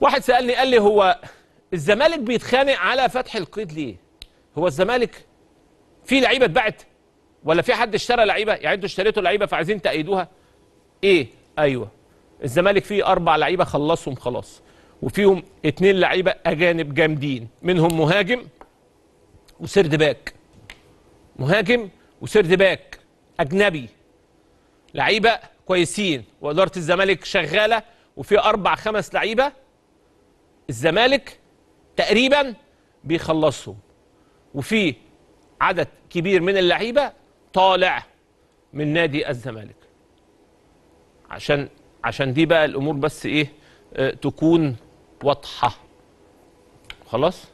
واحد سألني قال لي هو الزمالك بيتخانق على فتح القيد ليه هو الزمالك في لعيبه اتباعت ولا في حد اشترى لعيبه يعني انتوا اشتريتوا لعيبه فعايزين تأيدوها ايه ايوه الزمالك فيه اربع لعيبه خلصهم خلاص وفيهم اتنين لعيبه اجانب جامدين منهم مهاجم وسرد باك مهاجم وسرد باك اجنبي لعيبه كويسين واداره الزمالك شغاله وفي اربع خمس لعيبه الزمالك تقريبا بيخلصهم وفي عدد كبير من اللعيبه طالع من نادي الزمالك عشان عشان دي بقى الامور بس ايه آه، تكون واضحه خلاص